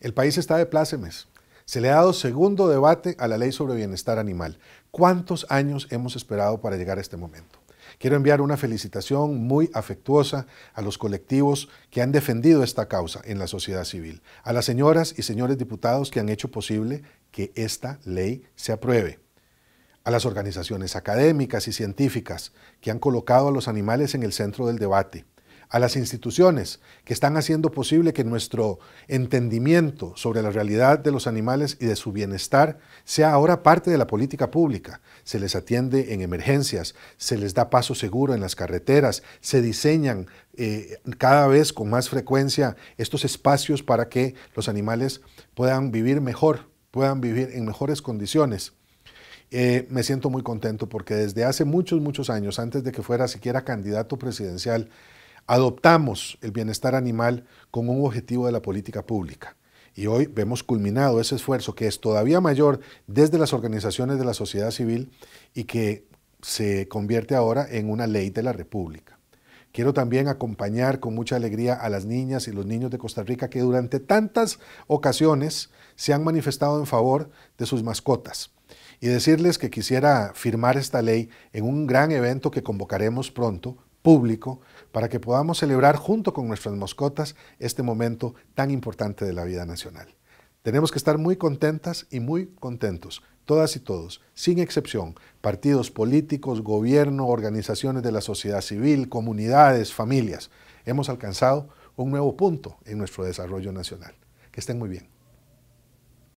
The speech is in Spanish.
El país está de plácemes. Se le ha dado segundo debate a la ley sobre bienestar animal. ¿Cuántos años hemos esperado para llegar a este momento? Quiero enviar una felicitación muy afectuosa a los colectivos que han defendido esta causa en la sociedad civil, a las señoras y señores diputados que han hecho posible que esta ley se apruebe, a las organizaciones académicas y científicas que han colocado a los animales en el centro del debate, a las instituciones que están haciendo posible que nuestro entendimiento sobre la realidad de los animales y de su bienestar sea ahora parte de la política pública. Se les atiende en emergencias, se les da paso seguro en las carreteras, se diseñan eh, cada vez con más frecuencia estos espacios para que los animales puedan vivir mejor, puedan vivir en mejores condiciones. Eh, me siento muy contento porque desde hace muchos, muchos años, antes de que fuera siquiera candidato presidencial, Adoptamos el bienestar animal como un objetivo de la política pública y hoy vemos culminado ese esfuerzo que es todavía mayor desde las organizaciones de la sociedad civil y que se convierte ahora en una ley de la República. Quiero también acompañar con mucha alegría a las niñas y los niños de Costa Rica que durante tantas ocasiones se han manifestado en favor de sus mascotas y decirles que quisiera firmar esta ley en un gran evento que convocaremos pronto público para que podamos celebrar junto con nuestras mascotas este momento tan importante de la vida nacional. Tenemos que estar muy contentas y muy contentos, todas y todos, sin excepción, partidos políticos, gobierno, organizaciones de la sociedad civil, comunidades, familias. Hemos alcanzado un nuevo punto en nuestro desarrollo nacional. Que estén muy bien.